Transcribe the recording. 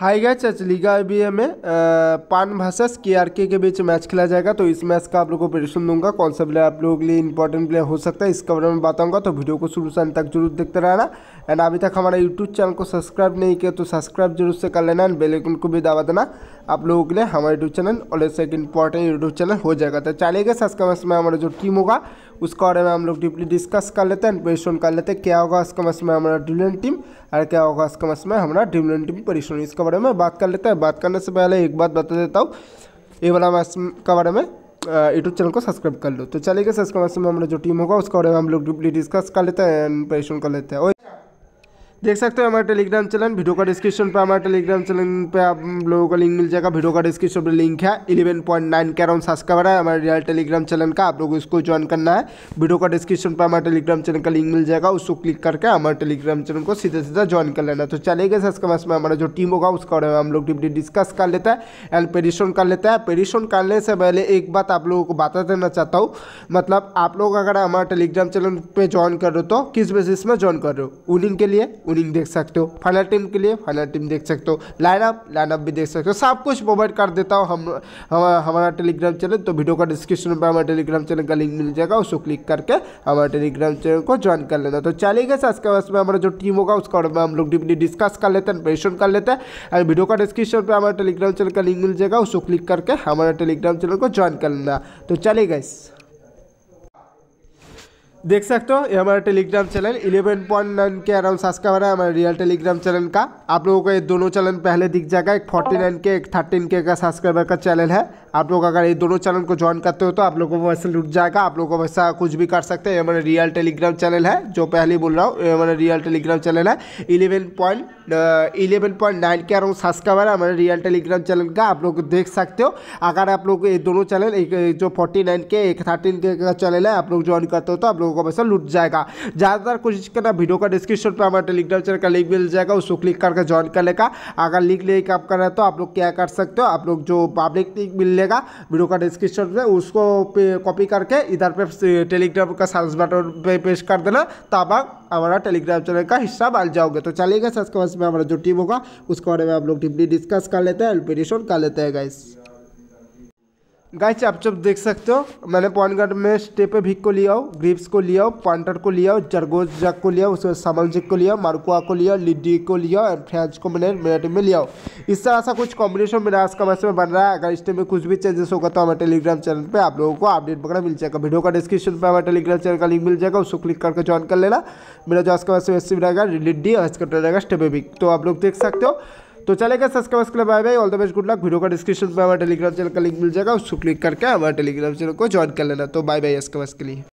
high गैच H Liga भी हमें पान भाषा के आर के के बीच मैच खेला जाएगा तो इस मैच का आप लोगों को प्रेडिक्शन दूंगा कौन सा प्लेयर आप लोगों के लिए इंपॉर्टेंट प्लेयर हो सकता है इसके बारे में बताऊंगा तो वीडियो को शुरू से अंत तक जरूर देखते रहना एंड अभी तक हमारा यूट्यूब चैनल को सब्सक्राइब नहीं किया तो सब्सक्राइब जरूर से कर लेना एंड बेलेकन को भी दबा देना आप लोगों के लिए हमारा यूट्यूब चैनल और एक इंपॉर्टेंट यूट्यूब चैनल हो जाएगा तो चलेगा सब्सक्राइब में हमारा जो टीम होगा उसके बारे में हम लोग डीपली डिस्कस कर लेते हैं परिश्रम कर लेते हैं क्या होगा इसका मस में हमारा डिविडेंड टीम और क्या होगा इसका मस में हमारा डिविडेंड टीम परिश्रम इसके बारे में बात कर लेते हैं बात करने से पहले एक बात बता देता हूँ ये वाला मैच के बारे में यूट्यूब चैनल को सब्सक्राइब कर लो तो चलिए सब्सक्राइब में हमारा जो टीम होगा उसके बारे में हम लोग डीपली डिस्कस कर लेते हैं परिश्रम कर लेते हैं देख सकते हो हमारे टेलीग्राम चैनल वीडियो का डिस्क्रिप्शन पर हमारे टेलीग्राम चैनल पे आप लोगों का लिंक मिल जाएगा वीडियो का डिस्क्रिप्शन पर लिंक है इलेवन पॉइंट नाइन के अराउंड सब्सक्राइबर है हमारे रियल टेलीग्राम चैनल का आप लोगों इसको ज्वाइन करना है वीडियो का डिस्क्रिप्शन पर हमारे टेलीग्राम चैनल का लिंक मिल जाएगा उसको क्लिक करके हमारे टेलीग्राम चैनल को सीधा सीधा ज्वाइन कर लेना तो चलेगा सब्सक्राइबर्स में हमारा जो टीम होगा उसका बारे में हम लोग डिप्टी डिस्कस कर लेते हैं एंड पेडिशन कर लेते हैं पेडिशन करने से पहले एक बात आप लोगों को बता देना चाहता हूँ मतलब आप लोग अगर हमारे टेलीग्राम चैनल पर ज्वाइन कर रहे हो तो किस बेसिस में ज्वाइन कर रहे हो उनिंग के लिए वो देख सकते हो फाइनल टीम के लिए फाइनल टीम देख सकते हो लाइनअप लाइनअप भी देख सकते हो सब कुछ प्रोवाइड कर देता हूँ हम हमारा टेलीग्राम चैनल तो वीडियो का डिस्क्रिप्शन पर हमारे टेलीग्राम चैनल का लिंक मिल जाएगा उसको क्लिक करके हमारे टेलीग्राम चैनल को ज्वाइन कर लेना तो चलेगा आज के बाद में हमारा जो टीम होगा उसका और हम लोग डिपली डिस्कस कर लेते हैं प्रेशन कर लेते हैं वीडियो का डिस्क्रिप्शन पर हमारे टेलीग्राम चैनल का लिंक मिल जाएगा उसको क्लिक करके हमारे टेलीग्राम चैनल को ज्वाइन कर लेना तो चलेगा देख सकते हो ये हमारा Telegram channel eleven point nine के अराउंड सब्सक्राइबर है हमारे रियल टेलीग्राम चैनल का आप लोगों को ये दोनों चैनल पहले दिख जाएगा एक फोर्टी नाइन के एक थर्टीन के का सब्सक्राइबर का चैनल है आप लोग अगर ये दोनों चैनल को ज्वाइन करते हो तो आप लोगों को वैसे लुट जाएगा आप लोगों को वैसा कुछ भी कर सकते हैं ये हमारा रियल टेलीग्राम चैनल है जो पहले ही बोल रहा हूँ ये हमारा रियल टेलीग्राम चैनल है eleven point eleven point nine के अराउंड सब्सक्राइबर है हमारे रियल टेलीग्राम चैनल का आप लोग देख सकते हो अगर आप लोग ये दोनों चैनल एक जो फोर्टी के एक थर्टीन के का चैनल है आप लोग ज्वाइन करते हो तो आप लोग आपको वैसा लुट जाएगा ज़्यादातर कोशिश करना वीडियो का डिस्क्रिप्शन पर हमारे टेलीग्राम चैनल का लिंक मिल जाएगा उसको क्लिक करके ज्वाइन कर लेगा अगर लिंक लेकर काम कर रहे तो आप लोग क्या कर सकते हो आप लोग जो पब्लिक लिंक लेगा वीडियो का डिस्क्रिप्शन में उसको कॉपी करके इधर पे टेलीग्राम का सर्च बटन पे पेश कर देना तब आप हमारा टेलीग्राम चैनल का हिस्सा बन जाओगे तो चलिएगा सर के बाद में हमारा जो टीम होगा उसके बारे में आप लोग डीपली डिस्कस कर लेते हैं एल्पिटेशन कर लेते हैं गाइस गाइस आप जब देख सकते हो मैंने पॉइंट गार्ड में स्टेपे भिक को लिया हो ग्रीप्स को लिया हो पॉइंटर को लिया हो जरगोज जग को लिया उसमें सामान जिक को लिया मारकुआ को लिया लिडी को लिया और फ्रेंच को मैंने मेरा टीम में लिया हो इस तरह सा कुछ कॉम्बिनेशन मेरा आज का मैसेज में बन रहा है अगर इस टीम में कुछ भी चेंजेस होगा तो हमारे टेलीग्राम चैनल पर आप लोगों को अपडेट वगैरह मिल जाएगा वीडियो का डिस्क्रिप्शन पर हमारे टेलीग्राम चैनल का लिंक मिल जाएगा उसको क्लिक करके ज्वाइन कर लेना मेरा जो आज का मैसेज में एस रहेगा लिडी और इसका रहेगा स्टेपे भिक तो आप लोग देख सकते हो तो चलेगा सब्सक्राइब के bye bye all the best good luck video का डिस्क्रिप्शन में हमारे टेलीग्राम चैनल का लिंक मिल जाएगा उसको क्लिक करके हमारे टेलीग्राम चैनल को ज्वाइन कर लेना तो बाय बाय एस्कवस के लिए